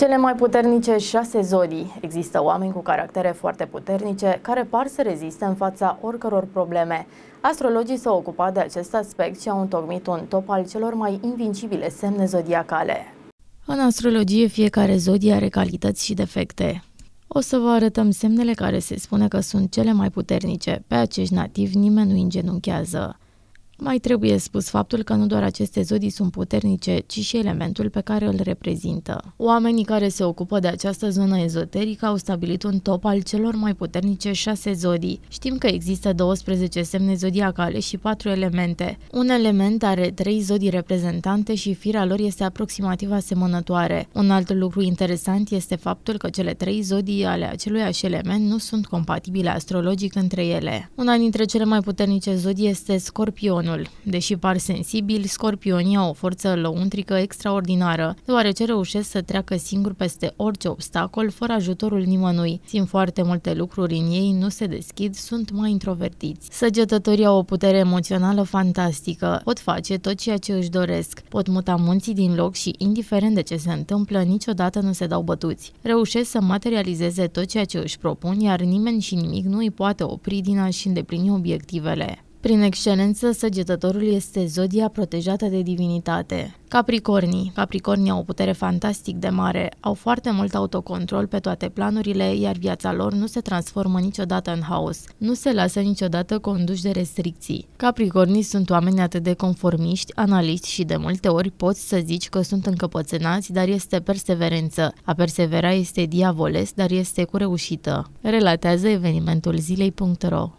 Cele mai puternice șase zodii. Există oameni cu caractere foarte puternice care par să reziste în fața oricăror probleme. Astrologii s-au ocupat de acest aspect și au întocmit un top al celor mai invincibile semne zodiacale. În astrologie, fiecare zodie are calități și defecte. O să vă arătăm semnele care se spune că sunt cele mai puternice. Pe acești nativi nimeni nu îngenunchează. Mai trebuie spus faptul că nu doar aceste zodii sunt puternice, ci și elementul pe care îl reprezintă. Oamenii care se ocupă de această zonă ezoterică au stabilit un top al celor mai puternice șase zodii. Știm că există 12 semne zodiacale și patru elemente. Un element are trei zodii reprezentante și firea lor este aproximativ asemănătoare. Un alt lucru interesant este faptul că cele trei zodii ale aceluiași element nu sunt compatibile astrologic între ele. Una dintre cele mai puternice zodii este Scorpionul, anul. Deși par sensibili, scorpionii au o forță lăuntrică extraordinară, deoarece reușesc să treacă singur peste orice obstacol fără ajutorul nimănui. Simt foarte multe lucruri în ei, nu se deschid, sunt mai introvertiți. Săgetătorii au o putere emoțională fantastică, pot face tot ceea ce își doresc, pot muta munții din loc și, indiferent de ce se întâmplă, niciodată nu se dau bătuți. Reușesc să materializeze tot ceea ce își propun, iar nimeni și nimic nu îi poate opri din a-și îndeplini obiectivele. Prin excelență, săgetătorul este zodia protejată de divinitate. Capricornii. Capricornii au o putere fantastic de mare, au foarte mult autocontrol pe toate planurile, iar viața lor nu se transformă niciodată în haos. Nu se lasă niciodată conduși de restricții. Capricornii sunt oameni atât de conformiști, analiști și de multe ori poți să zici că sunt încăpățânați, dar este perseverență. A persevera este diavoles, dar este cu reușită. Relatează evenimentul zilei.ro